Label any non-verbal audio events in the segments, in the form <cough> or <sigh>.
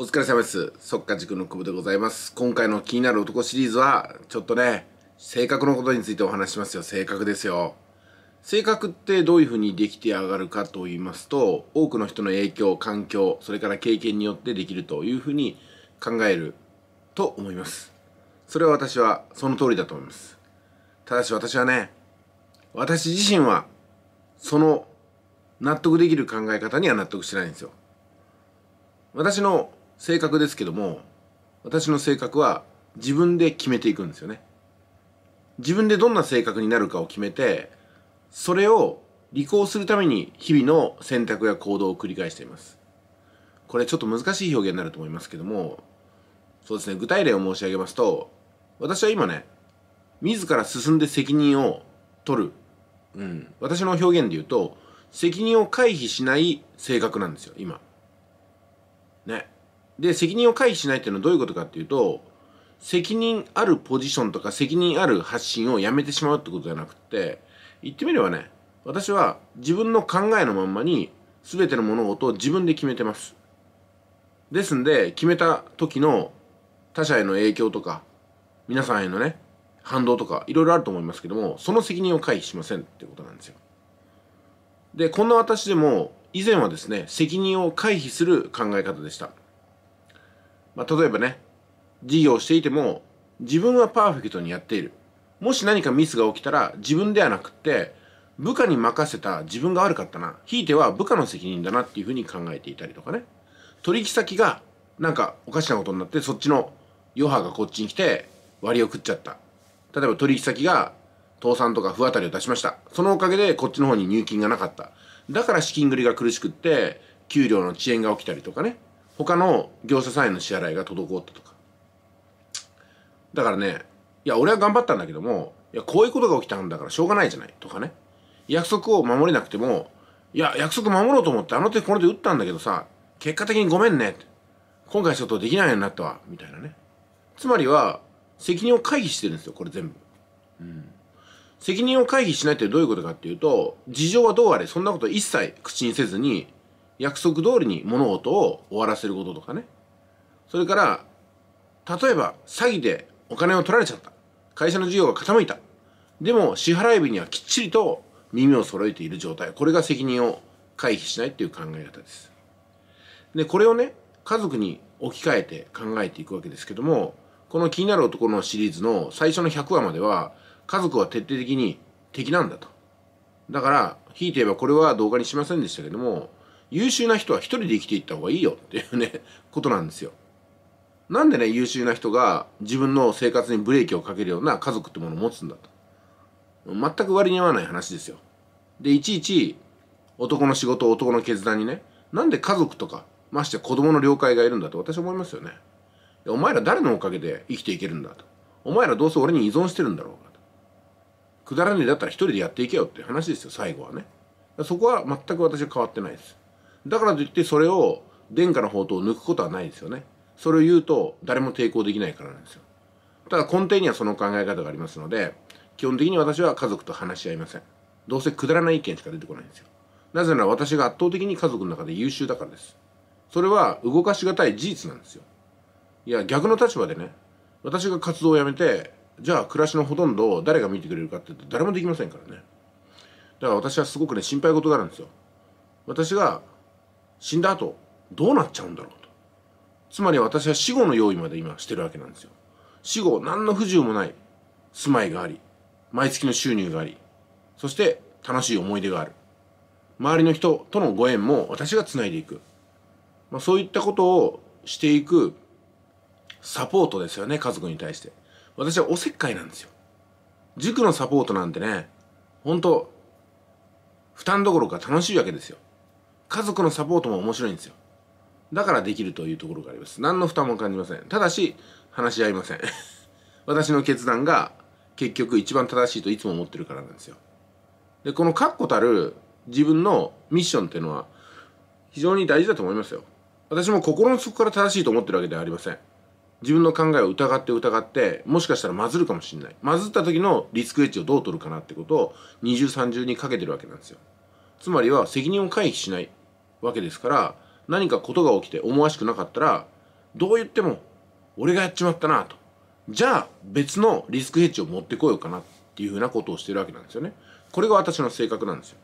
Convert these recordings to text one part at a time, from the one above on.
お疲れ様です。っか、塾の久保でございます。今回の気になる男シリーズは、ちょっとね、性格のことについてお話しますよ。性格ですよ。性格ってどういうふうにできて上がるかと言いますと、多くの人の影響、環境、それから経験によってできるというふうに考えると思います。それは私はその通りだと思います。ただし私はね、私自身は、その納得できる考え方には納得しないんですよ。私の性格ですけども私の性格は自分で決めていくんですよね自分でどんな性格になるかを決めてそれを履行するために日々の選択や行動を繰り返していますこれちょっと難しい表現になると思いますけどもそうですね具体例を申し上げますと私は今ね自ら進んで責任を取る、うん、私の表現で言うと責任を回避しない性格なんですよ今ねで責任を回避しないっていうのはどういうことかっていうと責任あるポジションとか責任ある発信をやめてしまうってことじゃなくて言ってみればね私は自分の考えのまんまに全ての物事を自分で決めてますですんで決めた時の他者への影響とか皆さんへのね反動とかいろいろあると思いますけどもその責任を回避しませんってことなんですよでこんな私でも以前はですね責任を回避する考え方でしたまあ、例えばね事業をしていても自分はパーフェクトにやっているもし何かミスが起きたら自分ではなくって部下に任せた自分が悪かったなひいては部下の責任だなっていうふうに考えていたりとかね取引先がなんかおかしなことになってそっちの余波がこっちに来て割を食っちゃった例えば取引先が倒産とか不当たりを出しましたそのおかげでこっちの方に入金がなかっただから資金繰りが苦しくって給料の遅延が起きたりとかね他の業者さんへの支払いが滞ったとかだからねいや俺は頑張ったんだけどもいやこういうことが起きたんだからしょうがないじゃないとかね約束を守れなくてもいや約束守ろうと思ってあの手この手打ったんだけどさ結果的にごめんね今回ちょっとできないようになったわみたいなねつまりは責任を回避してるんですよこれ全部、うん、責任を回避しないってどういうことかっていうと事情はどうあれそんなこと一切口にせずに約束通りに物事を終わらせることとかねそれから例えば詐欺でお金を取られちゃった会社の事業が傾いたでも支払い日にはきっちりと耳を揃えている状態これが責任を回避しないっていう考え方ですでこれをね家族に置き換えて考えていくわけですけどもこの「気になる男」のシリーズの最初の100話までは家族は徹底的に敵なんだとだからひいて言えばこれは動画にしませんでしたけども優秀な人は一人で生きていった方がいいよっていうね、<laughs> ことなんですよ。なんでね、優秀な人が自分の生活にブレーキをかけるような家族ってものを持つんだと。全く割に合わない話ですよ。で、いちいち男の仕事、男の決断にね、なんで家族とか、まして子供の了解がいるんだと私は思いますよね。お前ら誰のおかげで生きていけるんだと。お前らどうせ俺に依存してるんだろうくだらねえだったら一人でやっていけよって話ですよ、最後はね。そこは全く私は変わってないです。だからといってそれを殿下の宝刀を抜くことはないですよねそれを言うと誰も抵抗できないからなんですよただ根底にはその考え方がありますので基本的に私は家族と話し合いませんどうせくだらない意見しか出てこないんですよなぜなら私が圧倒的に家族の中で優秀だからですそれは動かしがたい事実なんですよいや逆の立場でね私が活動をやめてじゃあ暮らしのほとんどを誰が見てくれるかって言うと誰もできませんからねだから私はすごくね心配事があるんですよ私が死んだ後どうなっちゃうんだろうとつまり私は死後の用意まで今してるわけなんですよ死後何の不自由もない住まいがあり毎月の収入がありそして楽しい思い出がある周りの人とのご縁も私がつないでいく、まあ、そういったことをしていくサポートですよね家族に対して私はおせっかいなんですよ塾のサポートなんてね本当負担どころか楽しいわけですよ家族のサポートも面白いんですよ。だからできるというところがあります。何の負担も感じません。ただし、話し合いません。<laughs> 私の決断が結局一番正しいといつも思ってるからなんですよ。で、この確固たる自分のミッションっていうのは非常に大事だと思いますよ。私も心の底から正しいと思ってるわけではありません。自分の考えを疑って疑って、もしかしたらまずるかもしれない。まずった時のリスクエッジをどう取るかなってことを二重三重にかけてるわけなんですよ。つまりは責任を回避しない。わけですから何かことが起きて思わしくなかったらどう言っても俺がやっちまったなとじゃあ別のリスクヘッジを持ってこようかなっていうふうなことをしてるわけなんですよねこれが私の性格なんですよ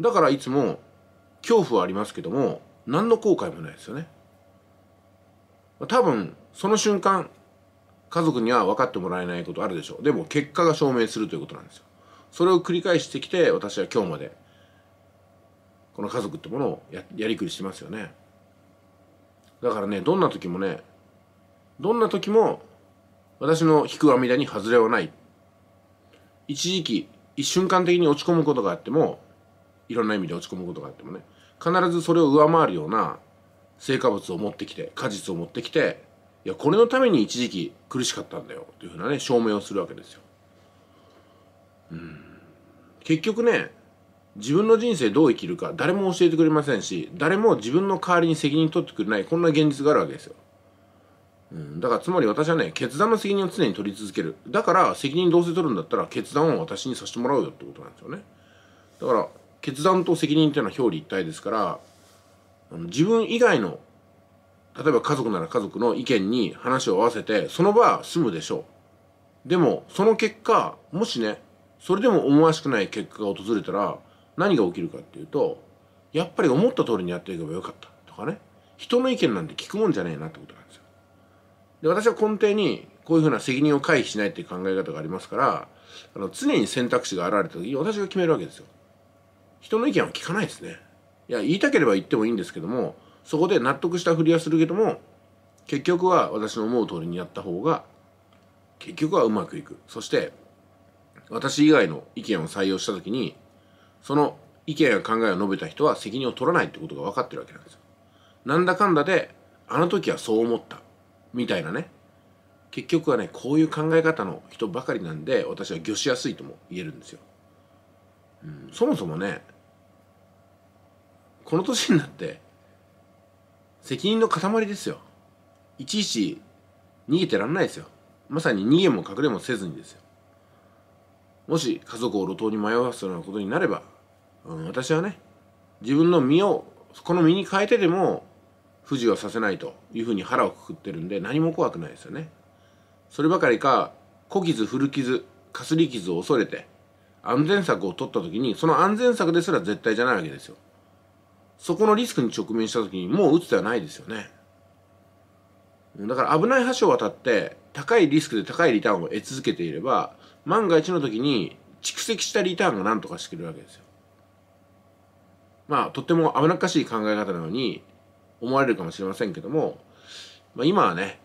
だからいつも恐怖はありますけども何の後悔もないですよね多分その瞬間家族には分かってもらえないことあるでしょうでも結果が証明するということなんですよそれを繰り返してきて私は今日までこの家族ってものをややりくりしますよねだからねどんな時もねどんな時も私の引く網田に外れはない一時期一瞬間的に落ち込むことがあってもいろんな意味で落ち込むことがあってもね必ずそれを上回るような成果物を持ってきて果実を持ってきていやこれのために一時期苦しかったんだよというふうなね証明をするわけですよ。うん結局ね自分の人生どう生きるか誰も教えてくれませんし誰も自分の代わりに責任取ってくれないこんな現実があるわけですよ、うん、だからつまり私はね決断の責任を常に取り続けるだから責任どうせ取るんだったら決断を私にさせてもらうよってことなんですよねだから決断と責任っていうのは表裏一体ですから自分以外の例えば家族なら家族の意見に話を合わせてその場は済むでしょうでもその結果もしねそれでも思わしくない結果が訪れたら何が起きるかっていうとやっぱり思った通りにやっていけばよかったとかね人の意見なんて聞くもんじゃねえなってことなんですよ。で私は根底にこういうふうな責任を回避しないっていう考え方がありますからあの常に選択肢が現れた時に私が決めるわけですよ。人の意見は聞かないですね。いや言いたければ言ってもいいんですけどもそこで納得したふりはするけども結局は私の思う通りにやった方が結局はうまくいくそして私以外の意見を採用した時にその意見や考えを述べた人は責任を取らないってことが分かってるわけなんですよ。なんだかんだで、あの時はそう思った。みたいなね。結局はね、こういう考え方の人ばかりなんで、私は魚しやすいとも言えるんですよ。うん、そもそもね、この年になって、責任の塊ですよ。いちいち逃げてらんないですよ。まさに逃げも隠れもせずにですよ。もし家族を路頭に迷わすようなことになれば、うん、私はね自分の身をこの身に変えてでも不自由はさせないというふうに腹をくくってるんで何も怖くないですよね。そればかりか小傷古傷かすり傷を恐れて安全策を取った時にその安全策ですら絶対じゃないわけですよ。そこのリスクに直面した時にもう打つ手はないですよね。だから危ない橋を渡って高いリスクで高いリターンを得続けていれば万が一の時に蓄積したリターンが何とかしてくれるわけですよ。まあ、とっても危なっかしい考え方のように思われるかもしれませんけども、まあ、今はね、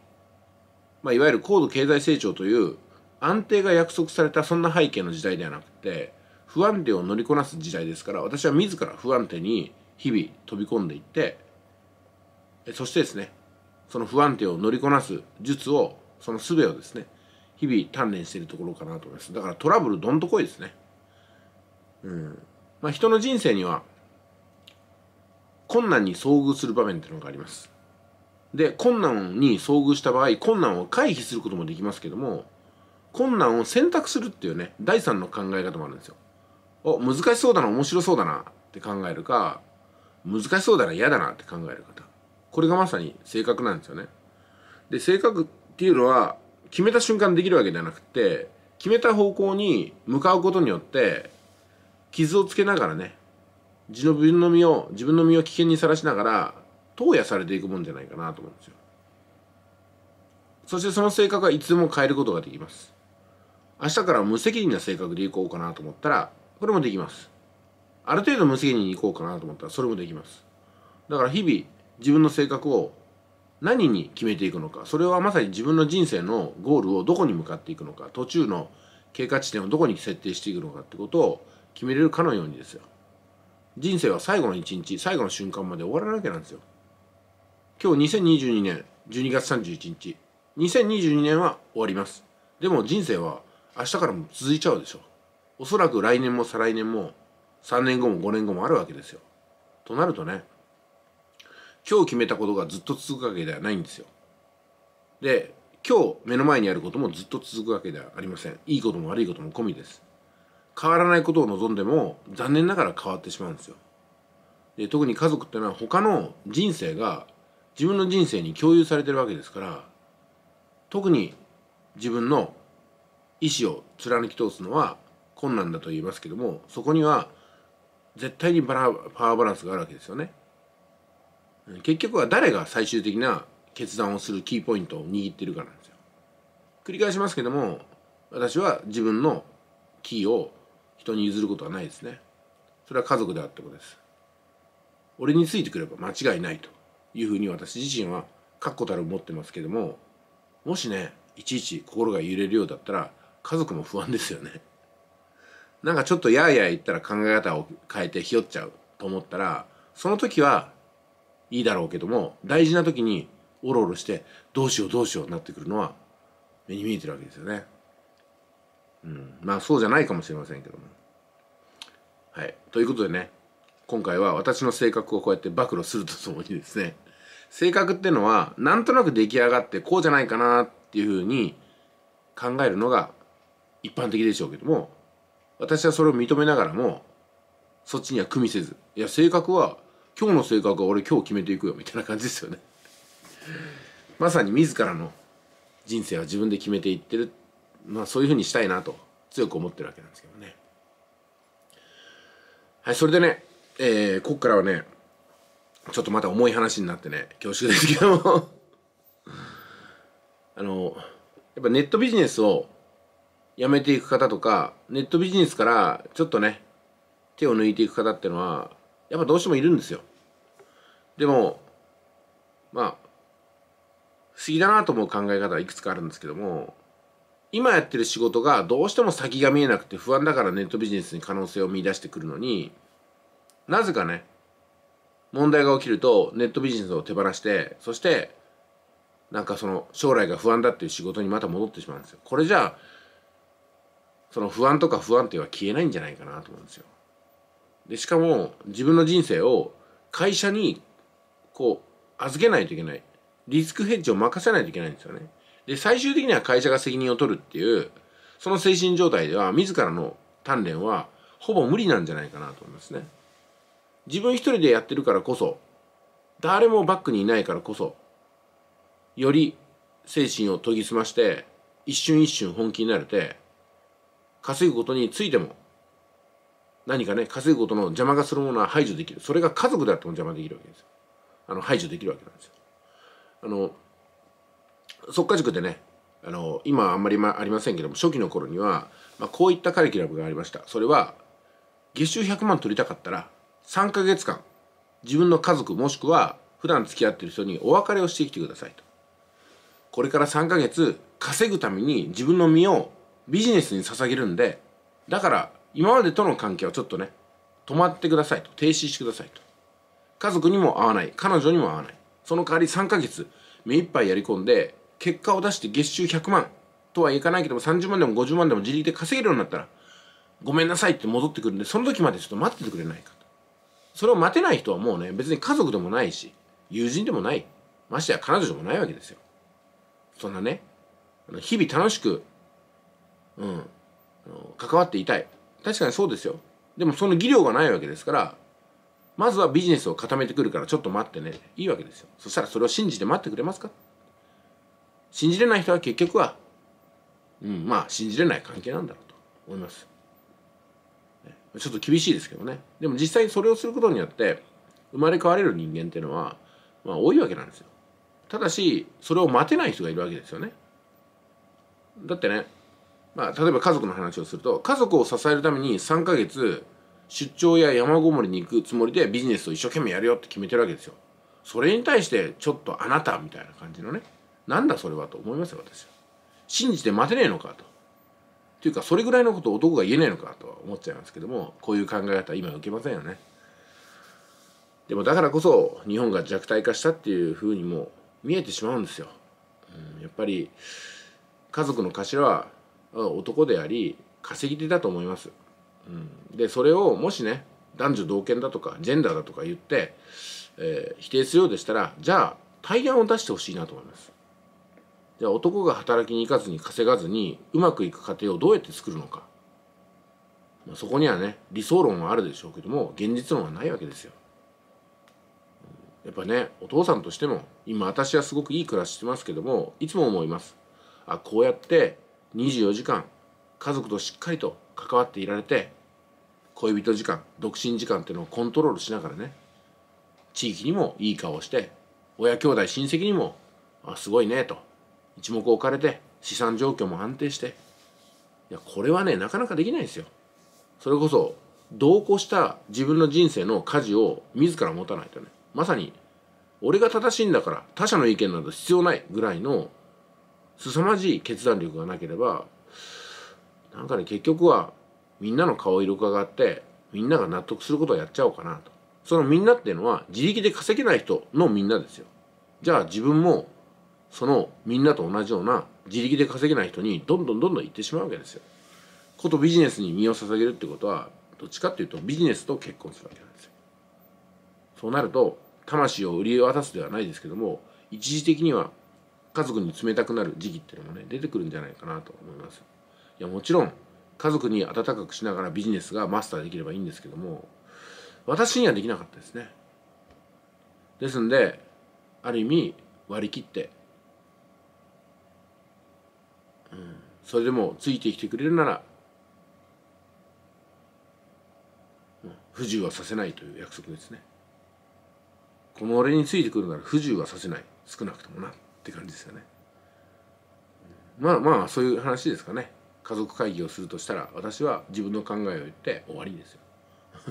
まあ、いわゆる高度経済成長という安定が約束されたそんな背景の時代ではなくて、不安定を乗りこなす時代ですから、私は自ら不安定に日々飛び込んでいって、そしてですね、その不安定を乗りこなす術を、その術をですね、日々鍛錬しているところかなと思いますだからトラブルどんとこいですねうんまあ人の人生には困難に遭遇する場面っていうのがありますで困難に遭遇した場合困難を回避することもできますけども困難を選択するっていうね第三の考え方もあるんですよお難しそうだな面白そうだなって考えるか難しそうだな嫌だなって考える方これがまさに性格なんですよねで性格っていうのは決めた瞬間できるわけじゃなくて決めた方向に向かうことによって傷をつけながらね自分の身を自分の身を危険にさらしながら投与されていくもんじゃないかなと思うんですよそしてその性格はいつも変えることができます明日から無責任な性格でいこうかなと思ったらこれもできますある程度無責任にいこうかなと思ったらそれもできますだから日々自分の性格を何に決めていくのかそれはまさに自分の人生のゴールをどこに向かっていくのか途中の経過地点をどこに設定していくのかってことを決めれるかのようにですよ人生は最後の一日最後の瞬間まで終わらなきゃなんですよ今日2022年12月31日2022年は終わりますでも人生は明日からも続いちゃうでしょおそらく来年も再来年も3年後も5年後もあるわけですよとなるとね今日決めたことがずっと続くわけではないんですよ。で今日目の前にあることもずっと続くわけではありません。いいことも悪いことも込みです。変わらないことを望んでも残念ながら変わってしまうんですよ。で特に家族ってのは他の人生が自分の人生に共有されてるわけですから特に自分の意思を貫き通すのは困難だと言いますけどもそこには絶対にバラパワーバランスがあるわけですよね。結局は誰が最終的な決断をするキーポイントを握ってるかなんですよ繰り返しますけども私は自分のキーを人に譲ることはないですねそれは家族であってことです俺についてくれば間違いないというふうに私自身は確固たる思ってますけどももしねいちいち心が揺れるようだったら家族も不安ですよねなんかちょっとやーやー言ったら考え方を変えてひよっちゃうと思ったらその時はいいだろうけども大事な時におろおろしてどうしようどうしようになってくるのは目に見えてるわけですよね。うん、まあそうじゃないかもしれませんけども。はい、ということでね今回は私の性格をこうやって暴露するとともにですね性格ってのはなんとなく出来上がってこうじゃないかなっていうふうに考えるのが一般的でしょうけども私はそれを認めながらもそっちには組みせずいや性格は今日の性格は俺今日決めていくよみたいな感じですよね <laughs> まさに自らの人生は自分で決めていってる、まあ、そういうふうにしたいなと強く思ってるわけなんですけどねはいそれでね、えー、ここからはねちょっとまた重い話になってね恐縮ですけども <laughs> あのやっぱネットビジネスをやめていく方とかネットビジネスからちょっとね手を抜いていく方ってのはやっぱどうしてもいるんですよでもまあ不思議だなと思う考え方はいくつかあるんですけども今やってる仕事がどうしても先が見えなくて不安だからネットビジネスに可能性を見出してくるのになぜかね問題が起きるとネットビジネスを手放してそしてなんかその将来が不安だっていう仕事にまた戻ってしまうんですよこれじゃあその不安とか不安定は消えないんじゃないかなと思うんですよでしかも自分の人生を会社にこう預けないといけないリスクヘッジを任せないといけないんですよねで最終的には会社が責任を取るっていうその精神状態では自らの鍛錬はほぼ無理なんじゃないかなと思いますね自分一人でやってるからこそ誰もバックにいないからこそより精神を研ぎ澄まして一瞬一瞬本気になれて稼ぐことについても何かね稼ぐことの邪魔がするものは排除できるそれが家族であっても邪魔できるわけですよあの排除できるわけなんですよあの即家塾でねあの今あんまり、まありませんけども初期の頃には、まあ、こういったカリキュラムがありましたそれは月収100万取りたかったら3ヶ月間自分の家族もしくは普段付き合ってる人にお別れをしてきてくださいとこれから3ヶ月稼ぐために自分の身をビジネスに捧げるんでだから今までとの関係はちょっとね止まってくださいと停止してくださいと家族にも会わない彼女にも会わないその代わり3ヶ月目いっぱいやり込んで結果を出して月収100万とはいかないけども30万でも50万でも自力で稼げるようになったらごめんなさいって戻ってくるんでその時までちょっと待っててくれないかとそれを待てない人はもうね別に家族でもないし友人でもないましてや彼女でもないわけですよそんなね日々楽しくうん関わっていたい確かにそうですよ。でもその技量がないわけですから、まずはビジネスを固めてくるからちょっと待ってね。いいわけですよ。そしたらそれを信じて待ってくれますか信じれない人は結局は、うん、まあ信じれない関係なんだろうと思います。ちょっと厳しいですけどね。でも実際それをすることによって、生まれ変われる人間っていうのは、まあ多いわけなんですよ。ただし、それを待てない人がいるわけですよね。だってね、まあ、例えば家族の話をすると家族を支えるために3ヶ月出張や山ごもりに行くつもりでビジネスを一生懸命やるよって決めてるわけですよ。それに対してちょっとあなたみたいな感じのねなんだそれはと思いますよ私は。信じて待てねえのかと。というかそれぐらいのことを男が言えないのかとは思っちゃいますけどもこういう考え方は今受けませんよね。でもだからこそ日本が弱体化したっていうふうにも見えてしまうんですよ。うん、やっぱり家族の頭は男であり稼ぎ手だと思います。うん、でそれをもしね男女同権だとかジェンダーだとか言って、えー、否定するようでしたらじゃあ対案を出してほしいなと思います。じゃあ男が働きに行かずに稼がずにうまくいく過程をどうやって作るのか、まあ、そこにはね理想論はあるでしょうけども現実論はないわけですよ。やっぱねお父さんとしても今私はすごくいい暮らししてますけどもいつも思います。あこうやって24時間家族としっかりと関わっていられて恋人時間独身時間っていうのをコントロールしながらね地域にもいい顔をして親兄弟親戚にもあすごいねと一目置かれて資産状況も安定していやこれはねなかなかできないですよそれこそ同行した自分の人生の舵を自ら持たないとねまさに俺が正しいんだから他者の意見など必要ないぐらいの凄まじい決断力がなければなんかね結局はみんなの顔色伺ってみんなが納得することをやっちゃおうかなとそのみんなっていうのは自力で稼げない人のみんなですよじゃあ自分もそのみんなと同じような自力で稼げない人にどんどんどんどん行ってしまうわけですよことビジネスに身を捧げるってことはどっちかっていうとビジネスと結婚するわけなんですよそうなると魂を売り渡すではないですけども一時的には家族に冷たくなる時期っていうのもね出てくるんじゃないかなと思いますいやもちろん家族に温かくしながらビジネスがマスターできればいいんですけども私にはできなかったですねですんである意味割り切って、うん、それでもついてきてくれるなら、不自由はさせないという約束ですねこの俺についてくるなら不自由はさせない少なくともなって感じですよねまあまあそういう話ですかね家族会議をするとしたら私は自分の考えを言って終わりですよ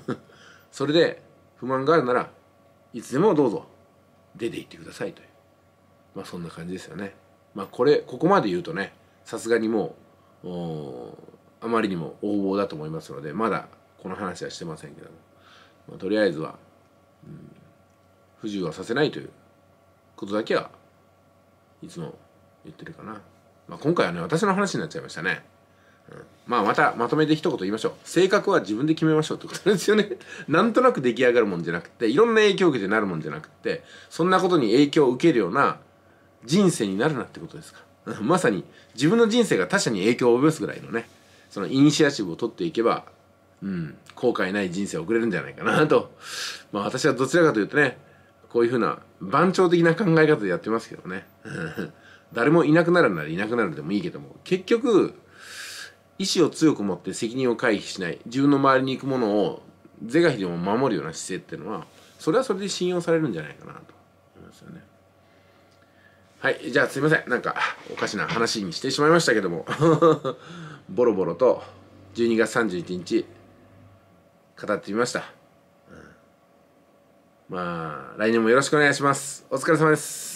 <laughs> それで不満があるならいつでもどうぞ出て行ってくださいというまあそんな感じですよねまあこれここまで言うとねさすがにもうあまりにも横暴だと思いますのでまだこの話はしてませんけども、まあ、とりあえずは、うん、不自由はさせないということだけはいつも言ってるかな、まあ、今回はね私の話になっちゃいましたね、うん、まあまたまとめて一言言いましょう性格は自分で決めましょうってことですよね <laughs> なんとなく出来上がるもんじゃなくていろんな影響を受けてなるもんじゃなくてそんなことに影響を受けるような人生になるなってことですか <laughs> まさに自分の人生が他者に影響を及ぼすぐらいのねそのイニシアチブを取っていけばうん後悔ない人生を送れるんじゃないかなとまあ私はどちらかというとねこういうふうな番長的な考え方でやってますけどね誰もいなくなるならいなくなるでもいいけども結局意志を強く持って責任を回避しない自分の周りに行くものを是が非でも守るような姿勢っていうのはそれはそれで信用されるんじゃないかなと思いますよね。はい、じゃあすいません。なんかおかしな話にしてしまいましたけども、<laughs> ボロボロと12月31日語ってみました。まあ、来年もよろしくお願いします。お疲れ様です。